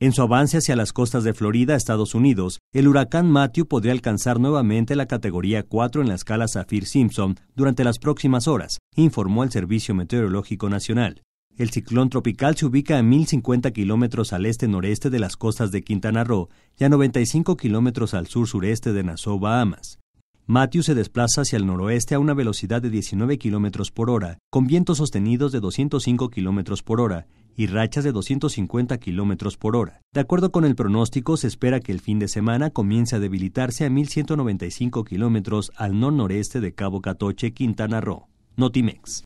En su avance hacia las costas de Florida, Estados Unidos, el huracán Matthew podría alcanzar nuevamente la categoría 4 en la escala Saffir-Simpson durante las próximas horas, informó el Servicio Meteorológico Nacional. El ciclón tropical se ubica a 1050 kilómetros al este-noreste de las costas de Quintana Roo y a 95 kilómetros al sur-sureste de Nassau, Bahamas. Matthew se desplaza hacia el noroeste a una velocidad de 19 kilómetros por hora, con vientos sostenidos de 205 kilómetros por hora, y rachas de 250 kilómetros por hora. De acuerdo con el pronóstico, se espera que el fin de semana comience a debilitarse a 1.195 kilómetros al nor-noreste de Cabo Catoche, Quintana Roo. Notimex.